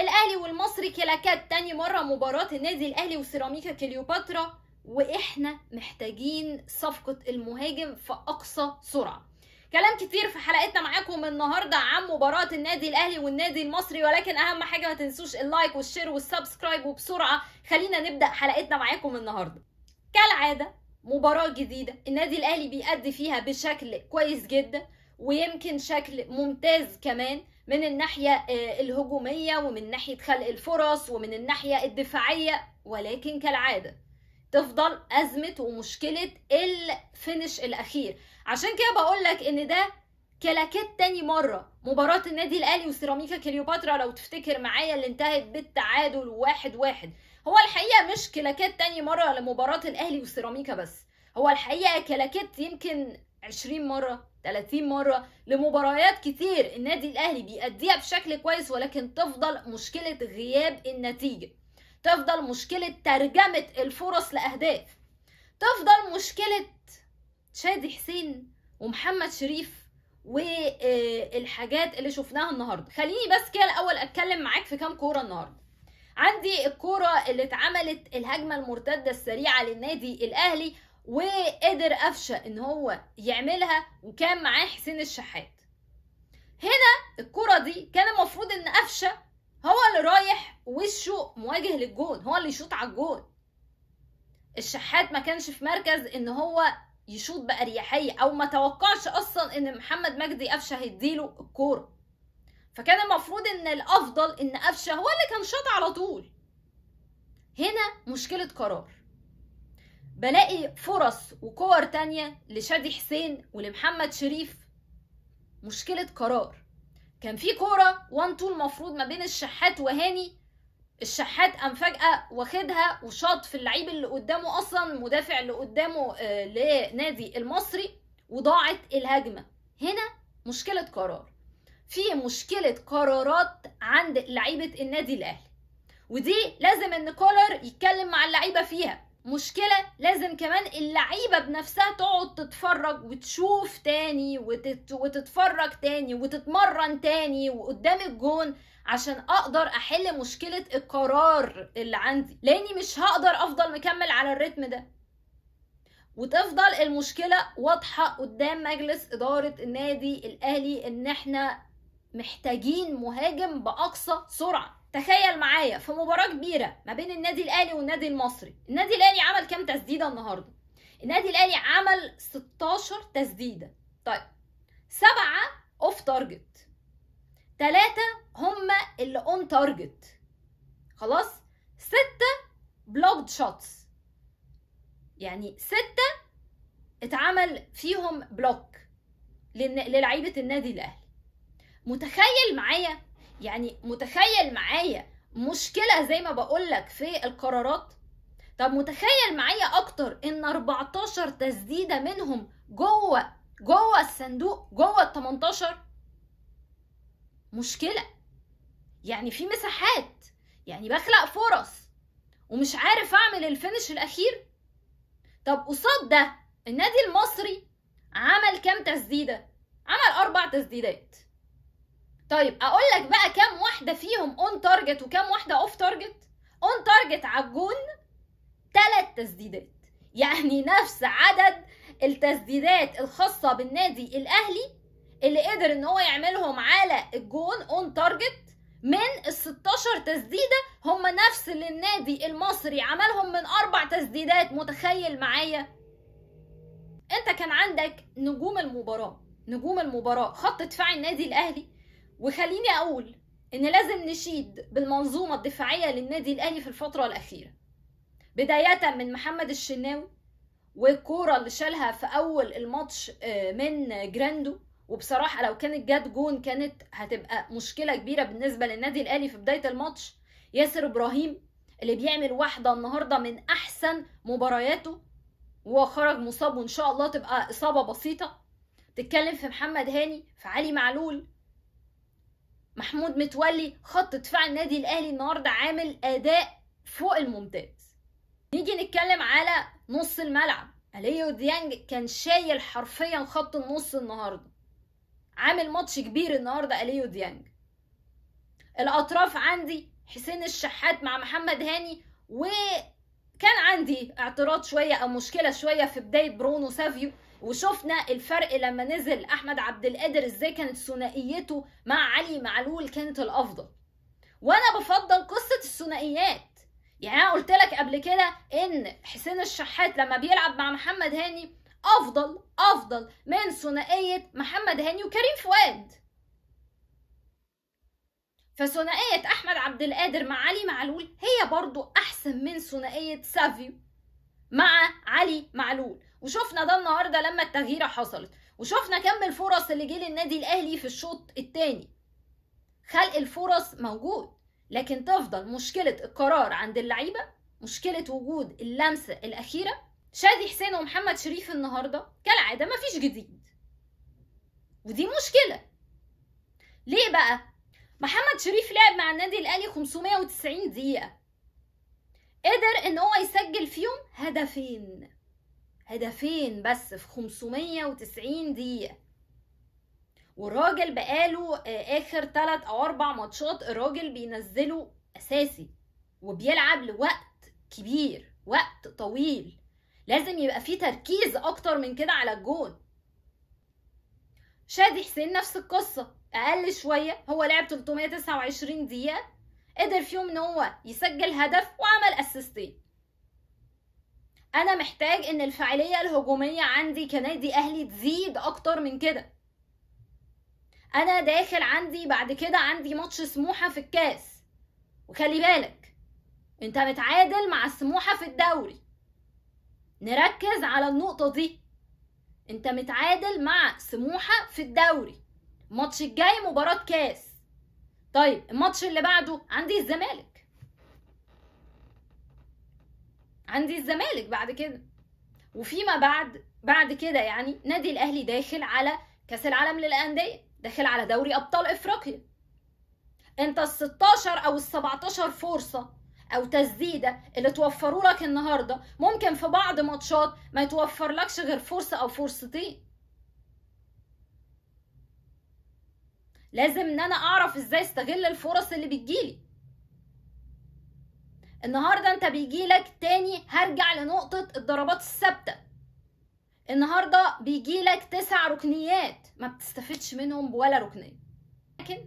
الاهلي والمصري كلاكات تاني مره مباراه النادي الاهلي وسيراميكا كليوباترا واحنا محتاجين صفقه المهاجم في اقصى سرعه كلام كتير في حلقتنا معاكم النهارده عن مباراه النادي الاهلي والنادي المصري ولكن اهم حاجه ما تنسوش اللايك والشير والسبسكرايب وبسرعه خلينا نبدا حلقتنا معاكم النهارده كالعاده مباراه جديده النادي الاهلي بيأدي فيها بشكل كويس جدا ويمكن شكل ممتاز كمان من الناحية آه، الهجومية ومن ناحية خلق الفرص ومن الناحية الدفاعية ولكن كالعادة تفضل أزمة ومشكلة الفينش الأخير عشان كده بقولك إن ده كلاكات تاني مرة مباراة النادي الأهلي وسيراميكا كليوباترا لو تفتكر معايا اللي انتهت بالتعادل واحد واحد هو الحقيقة مش كلاكات تاني مرة لمباراة الأهلي وسيراميكا بس هو الحقيقة كلاكات يمكن 20 مره 30 مره لمباريات كتير النادي الاهلي بيأديها بشكل كويس ولكن تفضل مشكله غياب النتيجه تفضل مشكله ترجمه الفرص لاهداف تفضل مشكله شادي حسين ومحمد شريف والحاجات اللي شفناها النهارده خليني بس كده الاول اتكلم معاك في كام كوره النهارده عندي الكوره اللي اتعملت الهجمه المرتده السريعه للنادي الاهلي وقدر قفشه ان هو يعملها وكان معاه حسين الشحات هنا الكره دي كان المفروض ان قفشه هو اللي رايح وشه مواجه للجون هو اللي يشوط على الجون الشحات ما كانش في مركز ان هو يشوط باريحيه او ما توقعش اصلا ان محمد مجدي قفشه هيديله الكوره فكان المفروض ان الافضل ان قفشه هو اللي كان شاط على طول هنا مشكله قرار بلاقي فرص وكور تانية لشادي حسين ولمحمد شريف مشكلة قرار كان في كورة وان تو المفروض ما بين الشحات وهاني الشحات قام فجأة واخدها وشاط في اللعيب اللي قدامه أصلا مدافع اللي قدامه آه، لنادي المصري وضاعت الهجمة هنا مشكلة قرار في مشكلة قرارات عند لعيبة النادي الأهلي ودي لازم ان كولر يتكلم مع اللعيبة فيها مشكلة لازم كمان اللعيبة بنفسها تقعد تتفرج وتشوف تاني وتت... وتتفرج تاني وتتمرن تاني وقدام الجون عشان اقدر احل مشكلة القرار اللي عندي لاني مش هقدر افضل مكمل على الريتم ده وتفضل المشكلة واضحة قدام مجلس ادارة النادي الاهلي ان احنا محتاجين مهاجم باقصى سرعه تخيل معايا في مباراه كبيره ما بين النادي الاهلي والنادي المصري النادي الاهلي عمل كام تسديده النهارده النادي الاهلي عمل 16 تسديده طيب سبعه اوف تارجت ثلاثه هما اللي اون تارجت خلاص سته بلوكد شوتس يعني سته اتعمل فيهم بلوك للعيبه النادي الاهلي متخيل معايا يعني متخيل معايا مشكله زي ما بقولك في القرارات طب متخيل معايا اكتر ان 14 تسديده منهم جوه جوه الصندوق جوه ال 18 مشكله يعني في مساحات يعني بخلق فرص ومش عارف اعمل الفينش الاخير طب قصاد ده النادي المصري عمل كام تسديده عمل اربع تسديدات طيب اقول لك بقى كام واحده فيهم اون تارجت وكام واحده اوف تارجت اون تارجت على الجون ثلاث تسديدات يعني نفس عدد التسديدات الخاصه بالنادي الاهلي اللي قدر ان هو يعملهم على الجون اون تارجت من ال 16 تسديده هم نفس اللي النادي المصري عملهم من اربع تسديدات متخيل معايا انت كان عندك نجوم المباراه نجوم المباراه خط دفاع النادي الاهلي وخليني اقول ان لازم نشيد بالمنظومه الدفاعيه للنادي الاهلي في الفتره الاخيره بدايه من محمد الشناوي والكوره اللي شالها في اول الماتش آه، من جراندو وبصراحه لو كانت جت جون كانت هتبقى مشكله كبيره بالنسبه للنادي الاهلي في بدايه الماتش ياسر ابراهيم اللي بيعمل واحده النهارده من احسن مبارياته وخرج مصاب وان شاء الله تبقى اصابه بسيطه تتكلم في محمد هاني في علي معلول محمود متولي خط دفاع النادي الاهلي النهارده عامل اداء فوق الممتاز نيجي نتكلم على نص الملعب اليو ديانج كان شايل حرفيا خط النص النهارده عامل ماتش كبير النهارده اليو ديانج الاطراف عندي حسين الشحات مع محمد هاني وكان عندي اعتراض شويه او مشكله شويه في بدايه برونو سافيو وشفنا الفرق لما نزل احمد عبد القادر ازاي كانت ثنائيته مع علي معلول كانت الافضل وانا بفضل قصه الثنائيات يعني انا قلت لك قبل كده ان حسين الشحات لما بيلعب مع محمد هاني افضل افضل من ثنائيه محمد هاني وكريم فؤاد فثنائيه احمد عبد القادر مع علي معلول هي برضو احسن من ثنائيه سافيو مع علي معلول وشفنا ده النهارده لما التغييره حصلت وشفنا كم الفرص اللي جه للنادي الاهلي في الشوط الثاني خلق الفرص موجود لكن تفضل مشكله القرار عند اللعيبه مشكله وجود اللمسه الاخيره شادي حسين ومحمد شريف النهارده كالعاده مفيش جديد ودي مشكله ليه بقى محمد شريف لعب مع النادي الاهلي 590 دقيقه قدر ان هو يسجل فيهم هدفين هدفين بس في 590 دقيقه والراجل بقاله آه، اخر 3 او 4 ماتشات الراجل بينزله اساسي وبيلعب لوقت كبير وقت طويل لازم يبقى فيه تركيز اكتر من كده على الجون شادي حسين نفس القصه اقل شويه هو لعب 329 دقيقه قدر في يوم ان هو يسجل هدف وعمل اسيستين انا محتاج ان الفاعليه الهجوميه عندي كنادي اهلي تزيد اكتر من كده انا داخل عندي بعد كده عندي ماتش سموحه في الكاس وخلي بالك انت متعادل مع سموحه في الدوري نركز على النقطه دي انت متعادل مع سموحه في الدوري الماتش الجاي مباراه كاس طيب الماتش اللي بعده عندي الزمالك عندي الزمالك بعد كده وفيما بعد بعد كده يعني نادي الاهلي داخل على كاس العالم للانديه داخل على دوري ابطال افريقيا انت ال 16 او ال 17 فرصه او تسديده اللي توفروا لك النهارده ممكن في بعض ماتشات ما يتوفر لكش غير فرصه او فرصتين لازم ان انا اعرف ازاي استغل الفرص اللي بتجيلي النهارده انت بيجيلك تاني هرجع لنقطه الضربات الثابته النهارده بيجيلك تسع ركنيات ما بتستفدش منهم ولا ركنيه لكن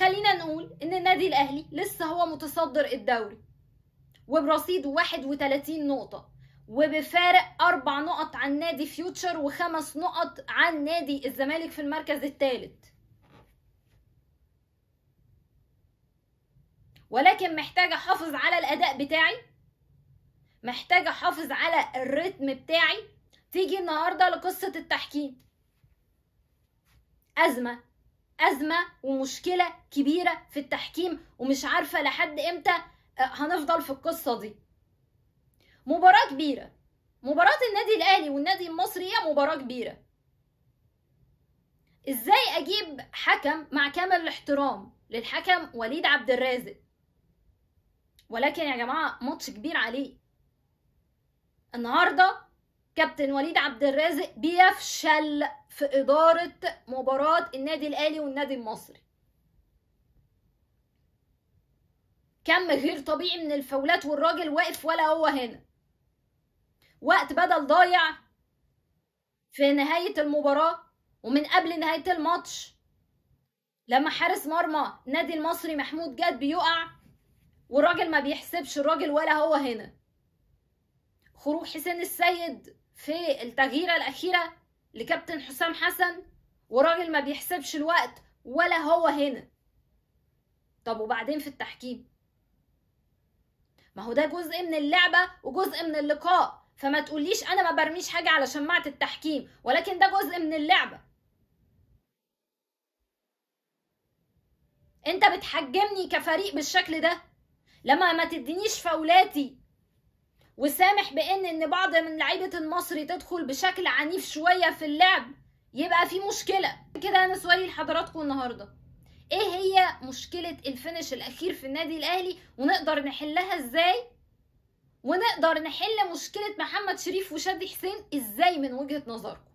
خلينا نقول ان النادي الاهلي لسه هو متصدر الدوري وبرصيد 31 نقطه وبفارق اربع نقط عن نادي فيوتشر وخمس نقط عن نادي الزمالك في المركز الثالث ولكن محتاجه احافظ على الاداء بتاعي محتاجه احافظ على الريتم بتاعي تيجي النهارده لقصه التحكيم ازمه ازمه ومشكله كبيره في التحكيم ومش عارفه لحد امتى آه، هنفضل في القصه دي مباراه كبيره مباراه النادي الاهلي والنادي المصري هي مباراه كبيره ازاي اجيب حكم مع كامل الاحترام للحكم وليد عبد الرازق ولكن يا جماعه ماتش كبير عليه النهارده كابتن وليد عبد الرازق بيفشل في اداره مباراه النادي الاهلي والنادي المصري كم غير طبيعي من الفاولات والراجل واقف ولا هو هنا وقت بدل ضايع في نهاية المباراة ومن قبل نهاية الماتش لما حارس مرمى نادي المصري محمود جاد بيقع والراجل ما بيحسبش الراجل ولا هو هنا خروج حسين السيد في التغييرة الأخيرة لكابتن حسام حسن وراجل ما بيحسبش الوقت ولا هو هنا طب وبعدين في التحكيم ما هو ده جزء من اللعبة وجزء من اللقاء فما تقوليش أنا ما برميش حاجة على شماعة التحكيم ولكن ده جزء من اللعبة انت بتحجمني كفريق بالشكل ده لما ما تدينيش فاولاتي وسامح بان ان بعض من لعيبه المصري تدخل بشكل عنيف شويه في اللعب يبقى في مشكله كده انا سؤالي لحضراتكم النهارده ايه هي مشكله الفينش الاخير في النادي الاهلي ونقدر نحلها ازاي ونقدر نحل مشكله محمد شريف وشادي حسين ازاي من وجهه نظركم